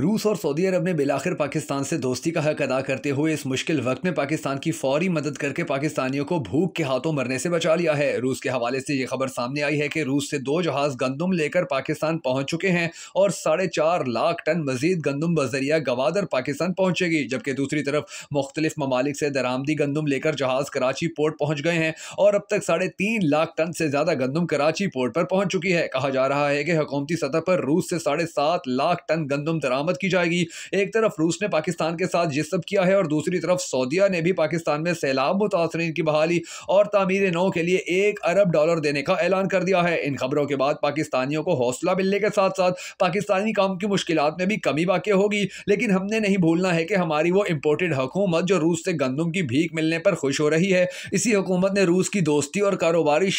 रूस और सऊदी अरब ने बिलाखिर पाकिस्तान से दोस्ती का हक अदा करते हुए इस मुश्किल वक्त में पाकिस्तान की फौरी मदद करके पाकिस्तानियों को भूख के हाथों मरने से बचा लिया है रूस के हवाले से ये खबर सामने आई है कि रूस से दो जहाज गंदम लेकर पाकिस्तान पहुंच चुके हैं और साढ़े चार लाख टन मजीद गंदम बजरिया गवादर पाकिस्तान पहुंचेगी जबकि दूसरी तरफ मुख्तलिफ ममालिक से दरामदी गंदम लेकर जहाज कराची पोर्ट पहुंच गए हैं और अब तक साढ़े तीन लाख टन से ज़्यादा गंदम कराची पोर्ट पर पहुंच चुकी है कहा जा रहा है कि हकूमती सतह पर रूस से साढ़े सात लाख टन गंदम दरामद बरामद की जाएगी एक तरफ रूस ने पाकिस्तान के साथ ये सब किया है और दूसरी तरफ सऊदिया ने भी पाकिस्तान में सैलाब मुतासरीन की बहाली और तमीर नौ के लिए एक अरब डॉलर देने का ऐलान कर दिया है इन खबरों के बाद पाकिस्तानियों को हौसला मिलने के साथ साथ पाकिस्तानी काम की मुश्किल में भी कमी वाकई होगी लेकिन हमने नहीं भूलना है कि हमारी वो इम्पोर्टेड हुकूमत जो रूस से गंदम की भीख मिलने पर खुश हो रही है इसी हुकूमत ने रूस की दोस्ती और कारोबारी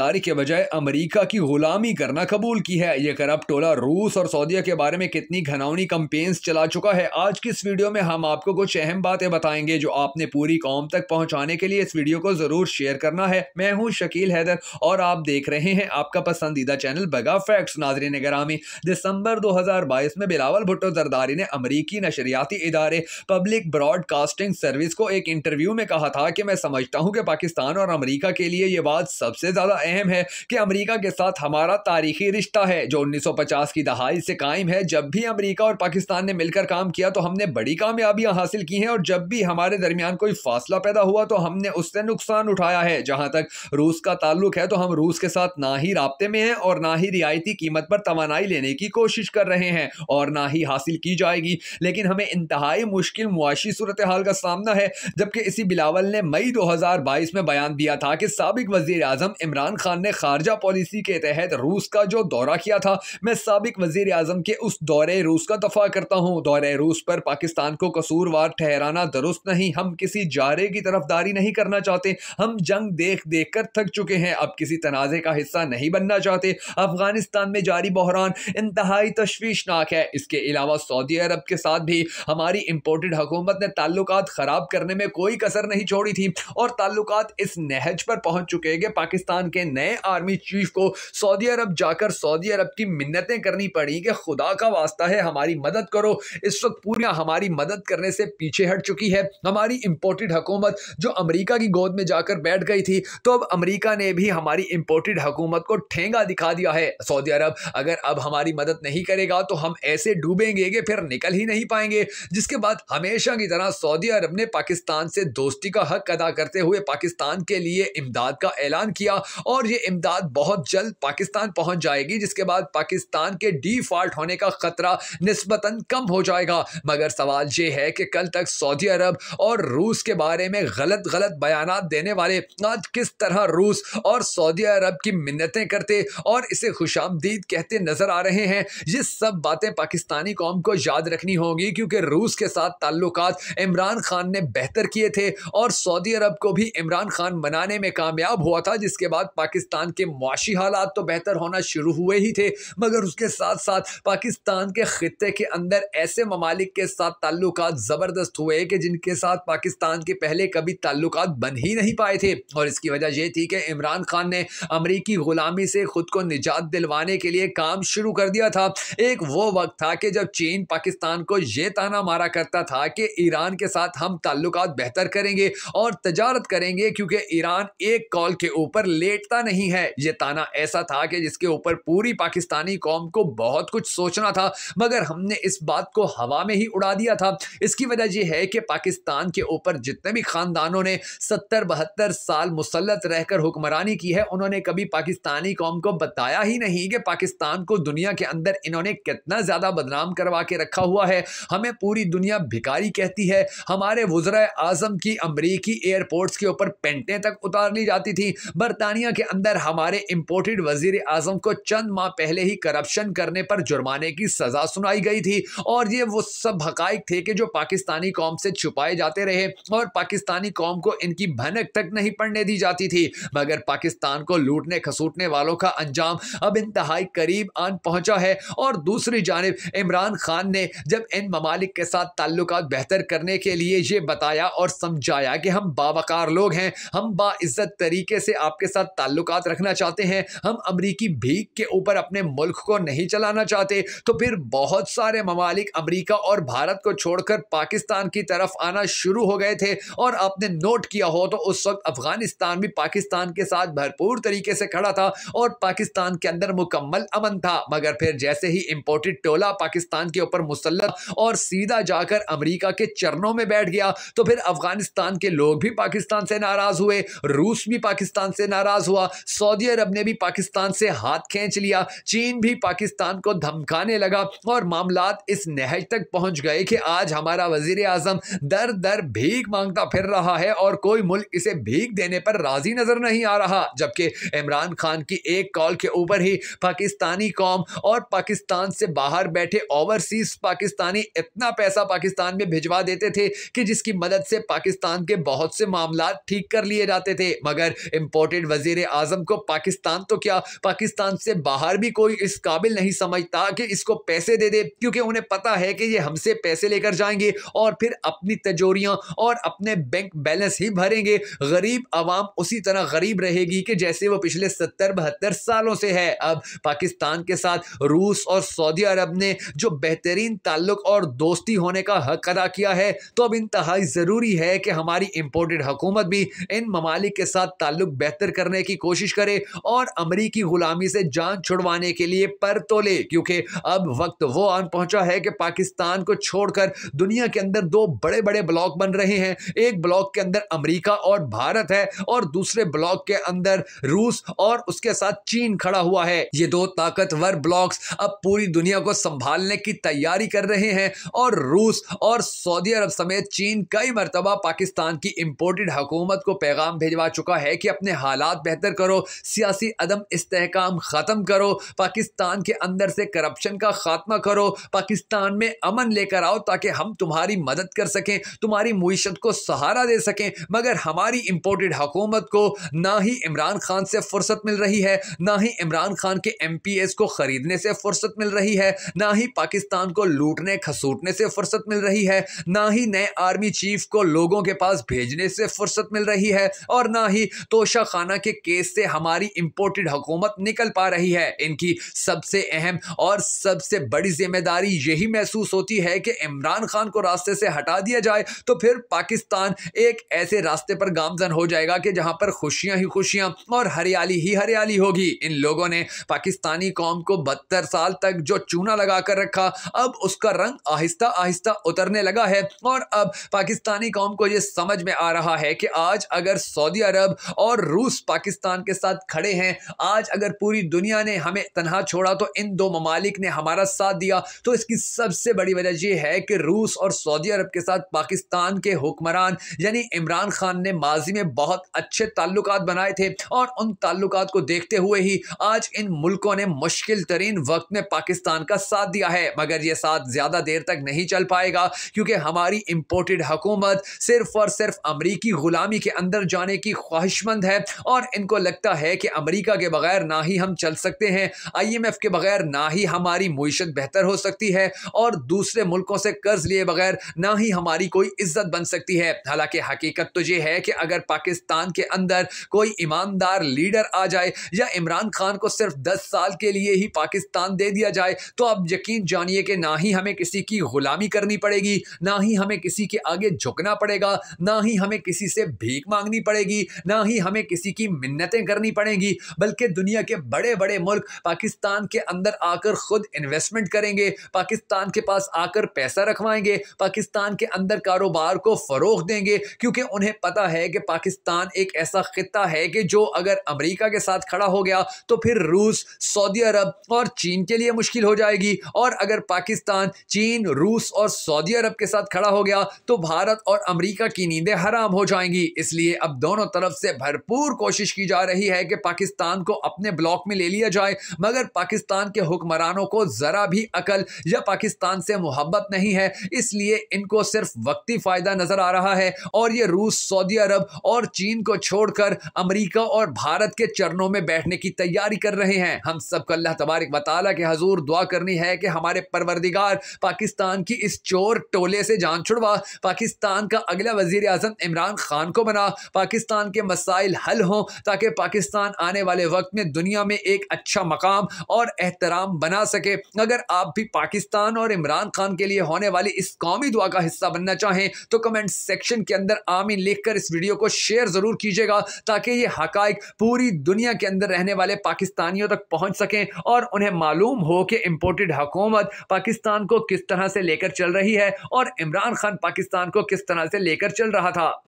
दारी के बजाय अमरीका की गुलामी करना कबूल की है यह करप टोला रूस और सऊदिया के बारे में कितनी घनौनी कंपेन्स चला चुका है आज की इस वीडियो में हम आपको कुछ अहम बातें बताएंगे जो आपने पूरी कौम तक पहुंचाने के लिए इस वीडियो को ज़रूर शेयर करना है मैं हूं शकील हैदर और आप देख रहे हैं आपका पसंदीदा चैनल बगा फैक्ट्स नाजरन ग्रामी दिसंबर दो हज़ार बाईस में बिलावल भुट्टो जरदारी ने अमरीकी नशरियाती इदारे पब्लिक ब्रॉडकास्टिंग सर्विस को एक इंटरव्यू में कहा था कि मैं समझता हूँ कि पाकिस्तान और अमरीका के लिए ये बात सबसे ज़्यादा अहम है कि अमरीका के साथ हमारा तारीखी रिश्ता है जो उन्नीस की दहाई से कायम है जब भी अमरीका और और पाकिस्तान ने मिलकर काम किया तो हमने बड़ी कामयाबियां हासिल की हैं और जब भी हमारे दरमियान कोई फासला पैदा हुआ तो हमने उससे नुकसान उठाया है जहां तक रूस का ताल्लुक है तो हम रूस के साथ ना ही रबते में हैं और ना ही रियायती कीमत पर तोानाई लेने की कोशिश कर रहे हैं और ना ही हासिल की जाएगी लेकिन हमें इंतहाई मुश्किल मुआशी सूरत हाल का सामना है जबकि इसी बिलावल ने मई 2022 में बयान दिया था कि सबक वजीर अजम इमरान खान ने खारजा पॉलिसी के तहत रूस का जो दौरा किया था मैं सबक वजीर अजम के उस दौरे रूस का दफ़ा करता हूँ दौरे रूस पर पाकिस्तान को कसूरवार ठहराना दुरुस्त नहीं हम किसी जारे की तरफदारी नहीं करना चाहते हम जंग देख देख कर थक चुके हैं अब किसी तनाज़े का हिस्सा नहीं बनना चाहते अफगानिस्तान में जारी बहरान इंतहाई तशवीशनाक है इसके अलावा सऊदी अरब के साथ भी हमारी इम्पोर्टेड हुकूमत ने ताल्लुक ख़राब करने में कोई कसर नहीं छोड़ी थी और ताल्लुक इस नहज पर पहुंच चुके हैं कि पाकिस्तान के नए आर्मी चीफ को सऊदी अरब जाकर सऊदी अरब की मिन्नतें करनी पड़ी कि खुदा का वास्ता है हमारी हमारी मदद करो इस वक्त पूरी हमारी मदद करने से पीछे हट चुकी है हमारी इम्पोर्टेड हुकूमत जो अमरीका की गोद में जाकर बैठ गई थी तो अब अमरीका ने भी हमारी इम्पोर्टेड हुकूमत को ठेंगा दिखा दिया है सऊदी अरब अगर अब हमारी मदद नहीं करेगा तो हम ऐसे डूबेंगे कि फिर निकल ही नहीं पाएंगे जिसके बाद हमेशा की तरह सऊदी अरब ने पाकिस्तान से दोस्ती का हक अदा करते हुए पाकिस्तान के लिए इमदाद का ऐलान किया और ये इमदाद बहुत जल्द पाकिस्तान पहुंच जाएगी जिसके बाद पाकिस्तान के डिफॉल्ट होने का खतरा नस्बत नस्बतन कम हो जाएगा मगर सवाल ये है कि कल तक सऊदी अरब और रूस के बारे में गलत गलत बयान देने वाले आज किस तरह रूस और सऊदी अरब की मिन्नतें करते और इसे खुशामदीद कहते नजर आ रहे हैं ये सब बातें पाकिस्तानी कौम को याद रखनी होगी क्योंकि रूस के साथ ताल्लुक इमरान खान ने बेहतर किए थे और सऊदी अरब को भी इमरान खान बनाने में कामयाब हुआ था जिसके बाद पाकिस्तान के मुआशी हालात तो बेहतर होना शुरू हुए ही थे मगर उसके साथ साथ पाकिस्तान के खत्े के अंदर ऐसे ममालिक के साथ ताल्लुक ज़बरदस्त हुए कि जिनके साथ पाकिस्तान के पहले कभी ताल्लुक बन ही नहीं पाए थे और इसकी वजह यह थी कि इमरान खान ने अमरीकी ग़ुलामी से ख़ुद को निजात दिलवाने के लिए काम शुरू कर दिया था एक वो वक्त था कि जब चीन पाकिस्तान को यह ताना मारा करता था कि ईरान के साथ हम ताल्लुक बेहतर करेंगे और तजारत करेंगे क्योंकि ईरान एक कॉल के ऊपर लेटता नहीं है यह ताना ऐसा था कि जिसके ऊपर पूरी पाकिस्तानी कौम को बहुत कुछ सोचना था मगर हमने हमने इस बात को हवा में ही उड़ा दिया था इसकी वजह यह है कि पाकिस्तान के ऊपर जितने भी ख़ानदानों ने सत्तर बहत्तर साल मुसलत रहकर हुक्मरानी की है उन्होंने कभी पाकिस्तानी कौम को बताया ही नहीं कि पाकिस्तान को दुनिया के अंदर इन्होंने कितना ज़्यादा बदनाम करवा के रखा हुआ है हमें पूरी दुनिया भिकारी कहती है हमारे वज्र आज़म की अमरीकी एयरपोर्ट्स के ऊपर पेंटें तक उतार ली जाती थी बरतानिया के अंदर हमारे इंपोर्टेड वजीर आजम को चंद माह पहले ही करप्शन करने पर जुर्माने की सज़ा सुनाई गई गई थी और ये वो सब हकाइक थे कि जो पाकिस्तानी कौम से छुपाए जाते रहे और पाकिस्तानी कौम को इनकी भनक तक नहीं पढ़ने दी जाती थी मगर पाकिस्तान को लूटने खसूटने वालों का अंजाम अब इंतहाई करीब आन पहुंचा है और दूसरी जानब इमरान खान ने जब इन ममालिक के साथ ताल्लुक बेहतर करने के लिए ये बताया और समझाया कि हम बावकार लोग हैं हम बाज़्ज़त तरीके से आपके साथ ताल्लुक रखना चाहते हैं हम अमरीकी भीख के ऊपर अपने मुल्क को नहीं चलाना चाहते तो फिर बहुत सारे सारे ममालिक अमरीका और भारत को छोड़कर पाकिस्तान की तरफ आना शुरू हो गए थे और आपने नोट किया हो तो उस वक्त अफगानिस्तान भी पाकिस्तान के साथ भरपूर तरीके से खड़ा था और पाकिस्तान के अंदर मुकम्मल अमन था मगर फिर जैसे ही इम्पोर्टेड टोला पाकिस्तान के ऊपर मुसलत और सीधा जाकर अमरीका के चरणों में बैठ गया तो फिर अफगानिस्तान के लोग भी पाकिस्तान से नाराज हुए रूस भी पाकिस्तान से नाराज हुआ सऊदी अरब ने भी पाकिस्तान से हाथ खींच लिया चीन भी पाकिस्तान को धमकाने लगा और मामला मामला इस नहज तक पहुंच गए कि आज हमारा वजीर आजम दर दर भीख मांगता फिर रहा है और कोई मुल्क इसे भीख देने पर राजी नजर नहीं आ रहा जबकि इमरान खान की एक कॉल के ऊपर ही पाकिस्तानी कौम और पाकिस्तान से बाहर बैठे ओवरसीज पाकिस्तानी इतना पैसा पाकिस्तान में भिजवा देते थे कि जिसकी मदद से पाकिस्तान के बहुत से मामला ठीक कर लिए जाते थे मगर इम्पोर्टेड वजीर आजम को पाकिस्तान तो क्या पाकिस्तान से बाहर भी कोई इस काबिल नहीं समझता कि इसको पैसे दे दे क्योंकि उन्हें पता है कि ये हमसे पैसे लेकर जाएंगे और फिर अपनी तजोरियाँ और अपने बैंक बैलेंस ही भरेंगे गरीब आवाम उसी तरह गरीब रहेगी कि जैसे वो पिछले सत्तर बहत्तर सालों से है अब पाकिस्तान के साथ रूस और सऊदी अरब ने जो बेहतरीन ताल्लुक और दोस्ती होने का हक अदा किया है तो अब इंतहाई ज़रूरी है कि हमारी इम्पोर्टेड हुकूमत भी इन ममालिक के साथ ताल्लुक बेहतर करने की कोशिश करे और अमरीकी ग़ुलामी से जान छुड़वाने के लिए पर तो ले क्योंकि अब वक्त वो आन तक पहुंचा है कि पाकिस्तान को छोड़कर दुनिया के अंदर दो बड़े बड़े ब्लॉक बन रहे हैं एक ब्लॉक के अंदर अमरीका और भारत है और दूसरे ब्लॉक के अंदर रूस और उसके साथ चीन खड़ा हुआ है ये दो ताकतवर ब्लॉक्स अब पूरी दुनिया को संभालने की तैयारी कर रहे हैं और रूस और सऊदी अरब समेत चीन कई मरतबा पाकिस्तान की इम्पोर्टेड हुकूमत को पैगाम भेजवा चुका है कि अपने हालात बेहतर करो सियासी अदम इसकाम ख़त्म करो पाकिस्तान के अंदर से करप्शन का खात्मा करो पाकिस्तान में अमन लेकर आओ ताकि हम तुम्हारी मदद कर सकें तुम्हारी मीशत को सहारा दे सकें मगर हमारी इम्पोर्टेड हुकूमत को ना ही इमरान खान से फुर्सत मिल रही है ना ही इमरान खान के एम पी एस को ख़रीदने से फुर्सत मिल रही है ना ही पाकिस्तान को लूटने खसूटने से फुर्सत मिल रही है ना ही नए आर्मी चीफ को लोगों के पास भेजने से फुर्सत मिल रही है और ना ही तोशा खाना के केस से हमारी इम्पोर्टेड हुकूमत निकल पा रही है इनकी सबसे अहम और सबसे बड़ी जिम्मेदारी जिम्मेदारी यही महसूस होती है कि इमरान खान को रास्ते से हटा दिया जाए तो फिर पाकिस्तान एक ऐसे रास्ते पर गामजन हो जाएगा कि जहां पर खुशियां ही खुशियां और हरियाली ही हरियाली होगी इन लोगों ने पाकिस्तानी कौम को बहत्तर साल तक जो चूना लगा कर रखा अब उसका रंग आहिस्ता आहिस्ता उतरने लगा है और अब पाकिस्तानी कौम को यह समझ में आ रहा है कि आज अगर सऊदी अरब और रूस पाकिस्तान के साथ खड़े हैं आज अगर पूरी दुनिया ने हमें तनहा छोड़ा तो इन दो ममालिक ने हमारा साथ दिया तो इसकी सबसे बड़ी वजह यह है कि रूस और सऊदी अरब के साथ पाकिस्तान के हुक्मरान यानी इमरान खान ने माजी में बहुत अच्छे ताल्लुक बनाए थे और उन ताल्लुक को देखते हुए ही आज इन मुल्कों ने मुश्किल तरीन वक्त में पाकिस्तान का साथ दिया है मगर यह साथ ज़्यादा देर तक नहीं चल पाएगा क्योंकि हमारी इंपोर्टेड हुकूमत सिर्फ और सिर्फ अमरीकी ग़ुलामी के अंदर जाने की ख्वाहिशमंद है और इनको लगता है कि अमरीका के बगैर ना ही हम चल सकते हैं आई एम एफ के बगैर ना ही हमारी मीशत बेहतर हो सकती है और दूसरे मुल्कों से कर्ज लिए बगैर ना ही हमारी कोई इज्जत बन सकती है हालांकि हकीकत तो यह है कि अगर पाकिस्तान के अंदर कोई ईमानदार लीडर आ जाए या इमरान खान को सिर्फ दस साल के लिए ही पाकिस्तान दे दिया जाए तो आप यकीन जानिए कि ना ही हमें किसी की गुलामी करनी पड़ेगी ना ही हमें किसी के आगे झुकना पड़ेगा ना ही हमें किसी से भीख मांगनी पड़ेगी ना ही हमें किसी की मिन्नतें करनी पड़ेंगी बल्कि दुनिया के बड़े बड़े मुल्क पाकिस्तान के अंदर आकर खुद इन्वेस्टमेंट करेंगे पाकिस्तान के पास आकर पैसा रखवाएंगे पाकिस्तान के अंदर कारोबार को फ़रोग देंगे क्योंकि उन्हें पता है कि पाकिस्तान एक ऐसा खत्ता है कि जो अगर अमरीका के साथ खड़ा हो गया तो फिर रूस सऊदी अरब और चीन के लिए मुश्किल हो जाएगी और अगर पाकिस्तान चीन रूस और सऊदी अरब के साथ खड़ा हो गया तो भारत और अमरीका की नींदें हराम हो जाएंगी इसलिए अब दोनों तरफ से भरपूर कोशिश की जा रही है कि पाकिस्तान को अपने ब्लॉक में ले लिया जाए मगर पाकिस्तान के हुक्मरानों को ज़रा भी अकल या पाकिस्तान से मोहब्बत नहीं है इसलिए इनको सिर्फ वक्ती फ़ायदा नज़र आ रहा है और ये रूस सऊदी अरब और चीन को छोड़कर अमरीका और भारत के चरणों में बैठने की तैयारी कर रहे हैं हम सबको अल्लाह तबारक वाली के हजूर दुआ करनी है कि हमारे परवरदिगार पाकिस्तान की इस चोर टोले से जान छुड़वा पाकिस्तान का अगला वजीर अजम इमरान खान को बना पाकिस्तान के मसाइल हल हों ताकि पाकिस्तान आने वाले वक्त में दुनिया में एक अच्छा मकाम और एहतराम बना सके अगर आप भी पाकिस्तान और इमरान खान के लिए होने वाली इस कौमी दुआ का हिस्सा बनना चाहें तो कमेंट सेक्शन के अंदर आमीन लिखकर इस वीडियो को शेयर ज़रूर कीजिएगा ताकि ये हकाइक पूरी दुनिया के अंदर रहने वाले पाकिस्तानियों तक पहुंच सकें और उन्हें मालूम हो कि इम्पोर्टेड हुकूमत पाकिस्तान को किस तरह से लेकर चल रही है और इमरान खान पाकिस्तान को किस तरह से लेकर चल रहा था